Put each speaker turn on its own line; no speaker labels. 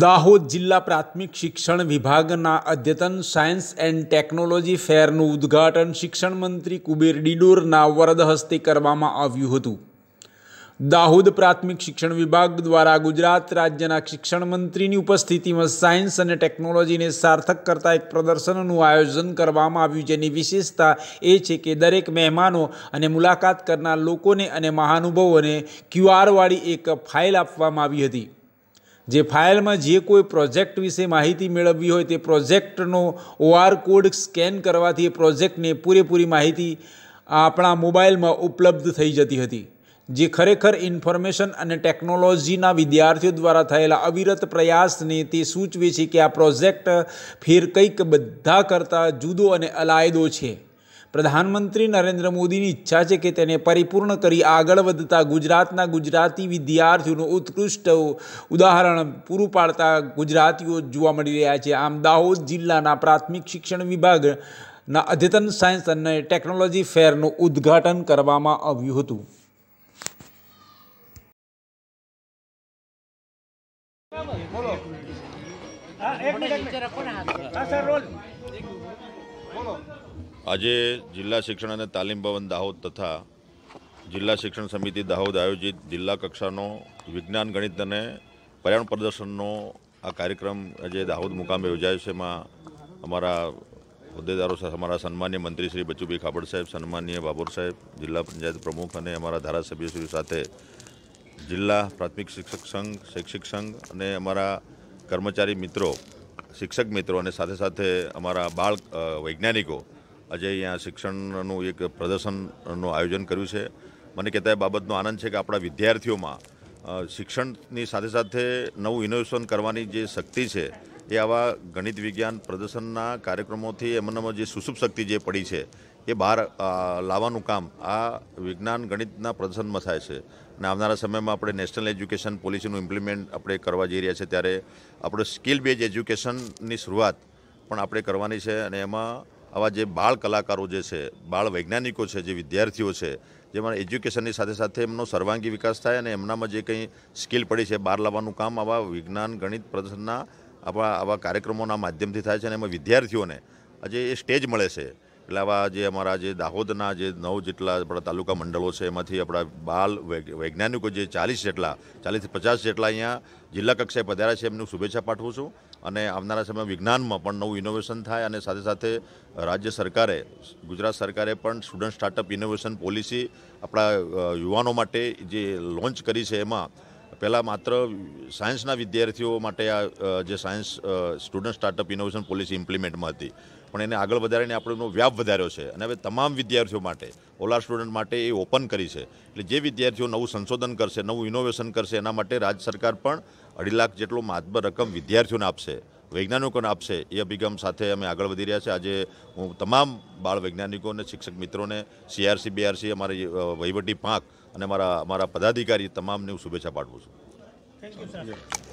દાહોદ જિલ્લા પ્રાથમિક શિક્ષણ વિભાગના અદ્યતન સાયન્સ એન્ડ ટેકનોલોજી ફેરનું ઉદ્ઘાટન શિક્ષણ મંત્રી કુબેર ડિડોરના વરદ હસ્તે કરવામાં આવ્યું હતું દાહોદ પ્રાથમિક શિક્ષણ વિભાગ દ્વારા ગુજરાત રાજ્યના શિક્ષણ મંત્રીની ઉપસ્થિતિમાં સાયન્સ અને ટેકનોલોજીને સાર્થક કરતા એક પ્રદર્શનનું આયોજન કરવામાં આવ્યું જેની વિશેષતા એ છે કે દરેક મહેમાનો અને મુલાકાત કરનાર લોકોને અને મહાનુભવોને ક્યુઆરવાળી એક ફાઇલ આપવામાં આવી હતી જે ફાઇલમાં જે કોઈ પ્રોજેક્ટ વિશે માહિતી મેળવવી હોય તે પ્રોજેક્ટનો ઓઆર કોડ સ્કેન કરવાથી એ પ્રોજેક્ટને પૂરેપૂરી માહિતી આપણા મોબાઈલમાં ઉપલબ્ધ થઈ જતી હતી જે ખરેખર ઇન્ફોર્મેશન અને ટેકનોલોજીના વિદ્યાર્થીઓ દ્વારા થયેલા અવિરત પ્રયાસને તે સૂચવે છે કે આ પ્રોજેક્ટ ફેર કંઈક બધા કરતાં જુદો અને અલાયદો છે પ્રધાનમંત્રી નરેન્દ્ર મોદીની ઈચ્છા છે કે તેને પરિપૂર્ણ કરી આગળ વધતા ગુજરાતના ગુજરાતી વિદ્યાર્થીઓનું ઉત્કૃષ્ટ ઉદાહરણ પૂરું પાડતા ગુજરાતીઓ જોવા મળી રહ્યા છે આમ દાહોદ જિલ્લાના પ્રાથમિક શિક્ષણ વિભાગના અદ્યતન સાયન્સ અને ટેકનોલોજી ફેરનું ઉદ્ઘાટન કરવામાં આવ્યું હતું
બોલો આજે જિલ્લા શિક્ષણ અને તાલીમ ભવન દાહોદ તથા જિલ્લા શિક્ષણ સમિતિ દાહોદ આયોજિત જિલ્લા કક્ષાનો વિજ્ઞાન ગણિત અને પર્યાવરણ પ્રદર્શનનો આ કાર્યક્રમ આજે દાહોદ મુકામે યોજાયો છે એમાં અમારા હોદ્દેદારો અમારા સન્માન્ય મંત્રી શ્રી બચુભાઈ ખાબડ સાહેબ સન્માનીય બાબુર સાહેબ જિલ્લા પંચાયત પ્રમુખ અને અમારા ધારાસભ્યશ્રીઓ સાથે જિલ્લા પ્રાથમિક શિક્ષક સંઘ શૈક્ષિક સંઘ અને અમારા કર્મચારી મિત્રો શિક્ષક મિત્રો અને સાથે સાથે અમારા બાળ વૈજ્ઞાનિકો આજે અહીંયા શિક્ષણનું એક પ્રદર્શનનું આયોજન કર્યું છે મને કહેતા એ બાબતનો આનંદ છે કે આપણા વિદ્યાર્થીઓમાં શિક્ષણની સાથે સાથે નવું ઇનોવેશન કરવાની જે શક્તિ છે એ આવા ગણિત વિજ્ઞાન પ્રદર્શનના કાર્યક્રમોથી એમનામાં જે સુસુપ શક્તિ જે પડી છે એ બહાર લાવવાનું કામ આ વિજ્ઞાન ગણિતના પ્રદર્શનમાં થાય છે અને આવનારા સમયમાં આપણે નેશનલ એજ્યુકેશન પોલિસીનું ઇમ્પ્લિમેન્ટ આપણે કરવા જઈ રહ્યા છે ત્યારે આપણે સ્કિલ બેઝ એજ્યુકેશનની શરૂઆત પણ આપણે કરવાની છે અને એમાં આવા જે બાળ કલાકારો જે છે બાળ વૈજ્ઞાનિકો છે જે વિદ્યાર્થીઓ છે જેમાં એજ્યુકેશનની સાથે સાથે એમનો સર્વાંગી વિકાસ થાય અને એમનામાં જે કંઈ સ્કિલ પડી છે બહાર લાવવાનું કામ આવા વિજ્ઞાન ગણિત પ્રદર્શનના આવા આવા કાર્યક્રમોના માધ્યમથી થાય છે અને એમાં વિદ્યાર્થીઓને આજે એ સ્ટેજ મળે છે એટલે આવા જે અમારા જે દાહોદના જે નવ જેટલા આપણા તાલુકા મંડળો છે એમાંથી આપણા બાલ વૈજ્ઞાનિકો જે ચાલીસ જેટલા ચાલીસથી પચાસ જેટલા અહીંયા જિલ્લા કક્ષાએ પધાર્યા છે એમનું શુભેચ્છા પાઠવું છું અને આવનારા સમયમાં વિજ્ઞાનમાં પણ નવું ઇનોવેશન થાય અને સાથે સાથે રાજ્ય સરકારે ગુજરાત સરકારે પણ સ્ટુડન્ટ સ્ટાર્ટઅપ ઇનોવેશન પોલિસી આપણા યુવાનો માટે જે લોન્ચ કરી છે એમાં પહેલાં માત્ર સાયન્સના વિદ્યાર્થીઓ માટે આ જે science student startup innovation policy ઇમ્પ્લિમેન્ટમાં હતી પણ એને આગળ વધારીને આપણેનો વ્યાપ વધાર્યો છે અને હવે તમામ વિદ્યાર્થીઓ માટે ઓલા સ્ટુડન્ટ માટે એ ઓપન કરી છે એટલે જે વિદ્યાર્થીઓ નવું સંશોધન કરશે નવું ઇનોવેશન કરશે એના માટે રાજ્ય સરકાર પણ અઢી લાખ જેટલો માતબર રકમ વિદ્યાર્થીઓને આપશે વૈજ્ઞાનિકોને આપશે એ અભિગમ સાથે અમે આગળ વધી રહ્યા છીએ આજે હું તમામ બાળ વૈજ્ઞાનિકો અને શિક્ષક મિત્રોને સીઆરસી બીઆરસી અમારી વહીવટી પાંખ અને મારા મારા પદાધિકારી તમામને હું શુભેચ્છા પાઠવું છું
થેન્ક યુ સર